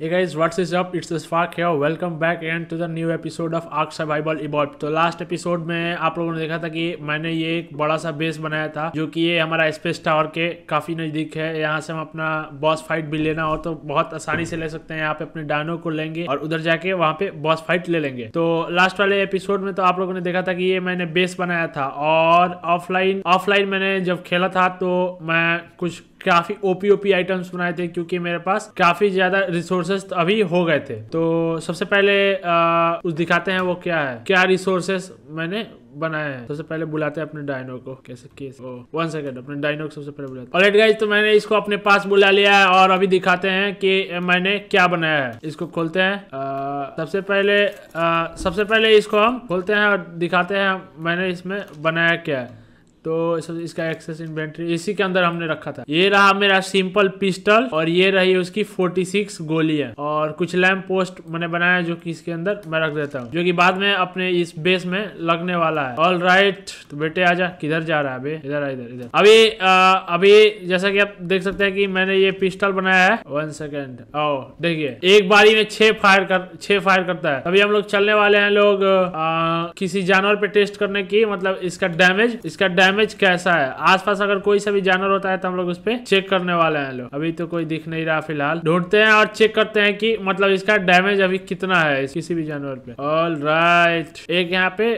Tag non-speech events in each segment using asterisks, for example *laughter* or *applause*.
Hey guys, what's is up? It's Spark here. Welcome back and to the new episode of Ark Survival Evolve तो last episode में आप लोगों ने देखा था कि मैंने ये एक बड़ा सा बेस बनाया था जो कि ये हमारा स्पेस टावर के काफ़ी नज़दीक है यहाँ से हम अपना बॉस फाइट भी लेना हो तो बहुत आसानी से ले सकते हैं यहाँ पे अपने डायनो को लेंगे और उधर जाके वहाँ पे बॉस फाइट ले लेंगे तो लास्ट वाले एपिसोड में तो आप लोगों ने देखा था कि ये मैंने बेस बनाया था और ऑफलाइन ऑफलाइन मैंने जब खेला था तो मैं कुछ काफी ओपी ओपी आइटम्स बनाए थे क्योंकि मेरे पास काफी ज्यादा रिसोर्सेस अभी हो गए थे तो सबसे पहले आ, उस दिखाते हैं वो क्या है क्या रिसोर्सेस मैंने बनाए है सबसे पहले बुलाते हैं अपने डायनो को कैसे केस वन सेकंड अपने डायनो को सबसे पहले बुलाते हैं गाइस तो मैंने इसको अपने पास बुला लिया है और अभी दिखाते हैं कि मैंने क्या बनाया है इसको खोलते हैं आ, सबसे पहले आ, सबसे पहले इसको हम खोलते हैं और दिखाते हैं मैंने इसमें बनाया क्या है तो इसका एक्सेस इन्वेंट्री इसी के अंदर हमने रखा था ये रहा मेरा सिंपल पिस्टल और ये रही उसकी 46 गोलियां और कुछ लैम्प पोस्ट मैंने बनाया जो कि इसके अंदर मैं रख देता हूँ जो कि बाद में अपने इस बेस में लगने वाला है ऑल राइट तो बेटे आजा किधर जा रहा है अभी इधर आ इधर इधर अभी आ, अभी जैसा की आप देख सकते हैं कि मैंने ये पिस्टल बनाया है वन सेकेंड ओ देखिए एक बारी में छह फायर कर छह फायर करता है अभी हम लोग चलने वाले हैं लोग आ, किसी जानवर पे टेस्ट करने की मतलब इसका डैमेज इसका डैमेज डैमेज कैसा है आसपास अगर कोई सा भी जानवर होता है तो हम लोग उस पर चेक करने वाले हैं लोग अभी तो कोई दिख नहीं रहा फिलहाल ढूंढते हैं और चेक करते हैं कि मतलब इसका डैमेज अभी कितना है किसी भी जानवर पे ऑल राइट right. एक यहाँ पे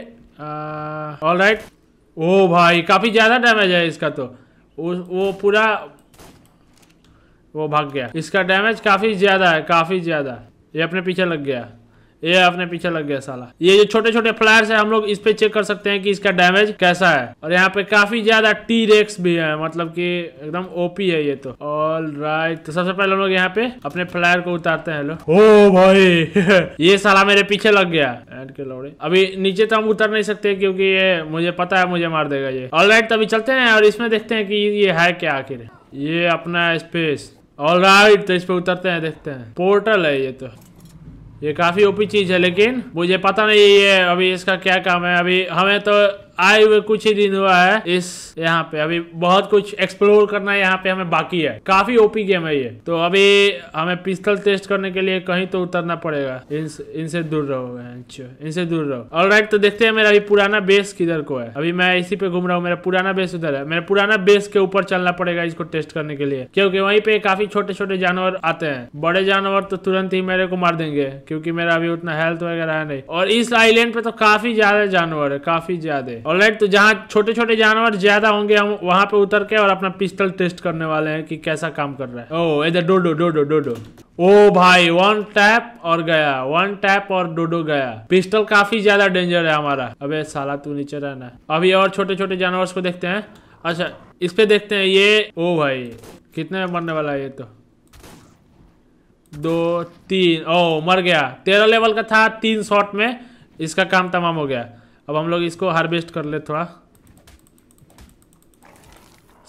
ऑल राइट ओ भाई काफी ज्यादा डैमेज है इसका तो वो पूरा वो भाग गया इसका डैमेज काफी ज्यादा है काफी ज्यादा ये अपने पीछे लग गया ये अपने पीछे लग गया साला ये जो छोटे छोटे फ्लायर्स है हम लोग इस पे चेक कर सकते हैं कि इसका डैमेज कैसा है और यहाँ पे काफी ज्यादा टी रेक्स भी है मतलब कि एकदम ओपी है ये तो ऑल राइट right. तो सबसे पहले हम लोग यहाँ पे अपने फ्लायर को उतारते हैं ओ भाई *laughs* ये साला मेरे पीछे लग गया एंड के लौड़े अभी नीचे तो हम उतर नहीं सकते क्योंकि ये मुझे पता है मुझे मार देगा ये ऑल राइट तभी चलते हैं और इसमें देखते हैं कि ये है क्या आखिर ये अपना स्पेस ऑल राइट तो इस पे उतरते हैं देखते हैं पोर्टल है ये तो ये काफ़ी ओपी चीज़ है लेकिन मुझे पता नहीं ये अभी इसका क्या काम है अभी हमें तो आए हुए कुछ ही दिन हुआ है इस यहाँ पे अभी बहुत कुछ एक्सप्लोर करना है यहाँ पे हमें बाकी है काफी ओपी गेम है ये तो अभी हमें पिस्तल टेस्ट करने के लिए कहीं तो उतरना पड़ेगा इनसे इन दूर रहो इनसे दूर रहो और राइट तो देखते हैं मेरा अभी पुराना बेस किधर को है अभी मैं इसी पे घूम रहा हूँ मेरा पुराना बेस उधर है मेरा पुराना बेस के ऊपर चलना पड़ेगा इसको टेस्ट करने के लिए क्योंकि वहीं पे काफी छोटे छोटे जानवर आते हैं बड़े जानवर तो तुरंत ही मेरे को मार देंगे क्योंकि मेरा अभी उतना हेल्थ वगैरह है नहीं और इस आईलैंड पे तो काफी ज्यादा जानवर है काफी ज्यादा ऑलराइट तो जहाँ छोटे छोटे जानवर ज्यादा होंगे हम वहाँ पे उतर के और अपना पिस्टल टेस्ट करने वाले हैं कि कैसा काम कर रहा है ओह oh, इधर डोडो डोडो डोडो ओ भाई वन टैप और गया वन टैप और डोडो गया पिस्टल काफी ज्यादा डेंजर है हमारा अबे साला तू नीचे रहना अभी और छोटे छोटे जानवर को देखते हैं अच्छा इस पे देखते हैं ये ओ भाई कितने में मरने वाला है ये तो दो तीन ओ मर गया तेरह लेवल का था तीन शॉट में इसका काम तमाम हो गया अब हम लोग इसको हार्वेस्ट कर ले थोड़ा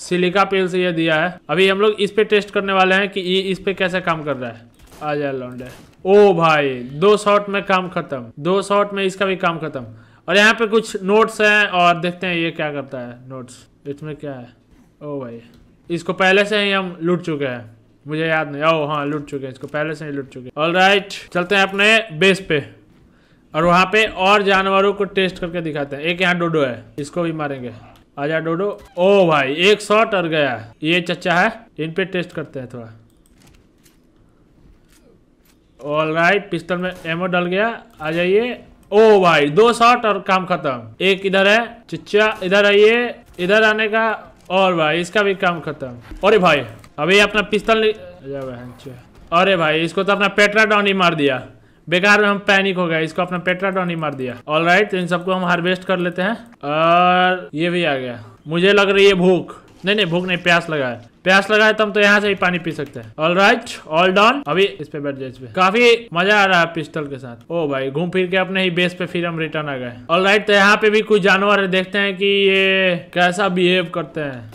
सिलिका पेल से ये दिया है अभी हम लोग इस पे टेस्ट करने वाले हैं कि ये इस पे कैसे काम कर रहा है आ जाए लौंडे ओ भाई दो शॉट में काम खत्म दो शॉट में इसका भी काम खत्म और यहाँ पे कुछ नोट्स हैं और देखते हैं ये क्या करता है नोट्स इसमें क्या है ओ भाई इसको पहले से ही हम लूट चुके हैं मुझे याद नहीं ओ हाँ लुट चुके हैं इसको पहले से ही लुट चुके हैं ऑल राइट चलते हैं अपने बेस पे और वहाँ पे और जानवरों को टेस्ट करके दिखाते हैं एक यहाँ डोडो है इसको भी मारेंगे आजा डोडो ओ भाई एक शॉट और गया ये चचा है इन पे टेस्ट करते हैं थोड़ा ऑल राइट पिस्टल में एमओ डल गया आ जाइए ओ भाई दो शॉट और काम खत्म एक इधर है चचा इधर आइए इधर आने का और भाई इसका भी काम खत्म अरे भाई अभी अपना पिस्तल अरे भाई इसको तो अपना पेट्रा डॉन ही मार दिया बेकार में हम पैनिक हो गए इसको अपना पेट्राडॉन ही मार दिया ऑल राइट right, तो इन सबको हम हार्वेस्ट कर लेते हैं और ये भी आ गया मुझे लग रही है भूख नहीं नहीं भूख नहीं प्यास लगा है प्यास लगा है तो हम तो यहाँ से ही पानी पी सकते हैं ऑल राइट ऑल डॉन अभी इस पे बैठ जाए इस पे काफी मजा आ रहा है पिस्टल के साथ ओ भाई घूम फिर के अपने ही बेस पे फिर हम रिटर्न आ गए ऑल राइट तो यहाँ पे भी कुछ जानवर है देखते हैं कि ये कैसा बिहेव करते हैं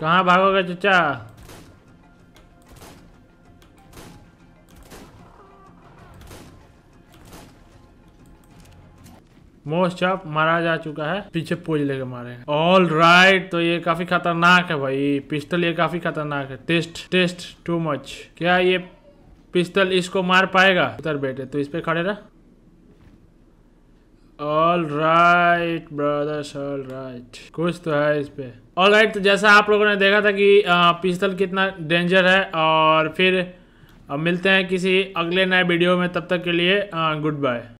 कहाँ भागोगे चचा मोस्ट ऑफ मारा जा चुका है पीछे पोज लेके मारे ऑल राइट right, तो ये काफी खतरनाक है भाई पिस्टल ये काफी खतरनाक है टेस्ट टेस्ट टू मच क्या ये पिस्टल इसको मार पाएगा उतर बेटे तो इस पे खड़े रह all right brothers all right कुछ तो है इस पे ऑल राइट तो जैसा आप लोगों ने देखा था कि पिस्तल कितना डेंजर है और फिर मिलते हैं किसी अगले नए वीडियो में तब तक के लिए गुड बाय